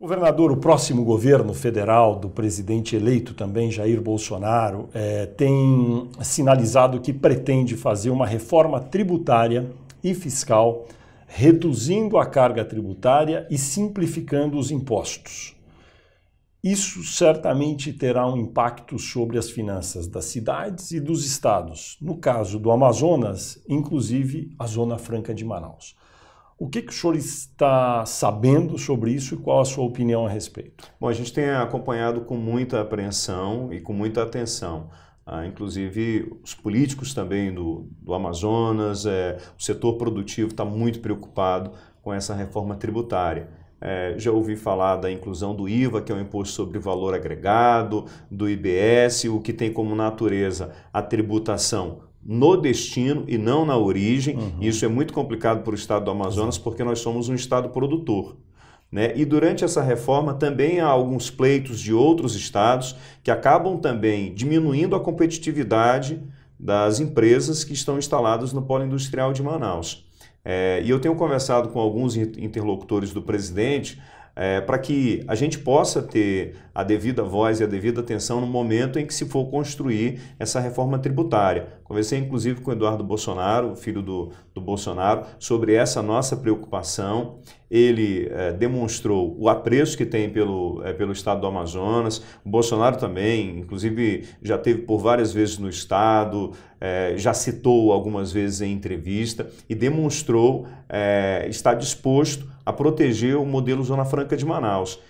Governador, o próximo governo federal do presidente eleito também, Jair Bolsonaro, é, tem sinalizado que pretende fazer uma reforma tributária e fiscal, reduzindo a carga tributária e simplificando os impostos. Isso certamente terá um impacto sobre as finanças das cidades e dos estados, no caso do Amazonas, inclusive a Zona Franca de Manaus. O que, que, o senhor está sabendo sobre isso e qual a sua opinião a respeito? Bom, a gente tem acompanhado com muita apreensão e com muita atenção. Ah, inclusive, os políticos também do, do Amazonas, é, o setor produtivo está muito preocupado com essa reforma tributária. É, já ouvi falar da inclusão do IVA, que é o um Imposto sobre Valor Agregado, do IBS, o que tem como natureza a tributação no destino e não na origem. Uhum. Isso é muito complicado para o estado do Amazonas porque nós somos um estado produtor. Né? E durante essa reforma também há alguns pleitos de outros estados que acabam também diminuindo a competitividade das empresas que estão instaladas no polo industrial de Manaus. É, e eu tenho conversado com alguns interlocutores do presidente é, para que a gente possa ter a devida voz e a devida atenção no momento em que se for construir essa reforma tributária. Conversei inclusive com o Eduardo Bolsonaro, filho do, do Bolsonaro, sobre essa nossa preocupação. Ele é, demonstrou o apreço que tem pelo, é, pelo estado do Amazonas. O Bolsonaro também, inclusive, já teve por várias vezes no estado, é, já citou algumas vezes em entrevista e demonstrou é, estar disposto a proteger o modelo Zona Franca de Manaus.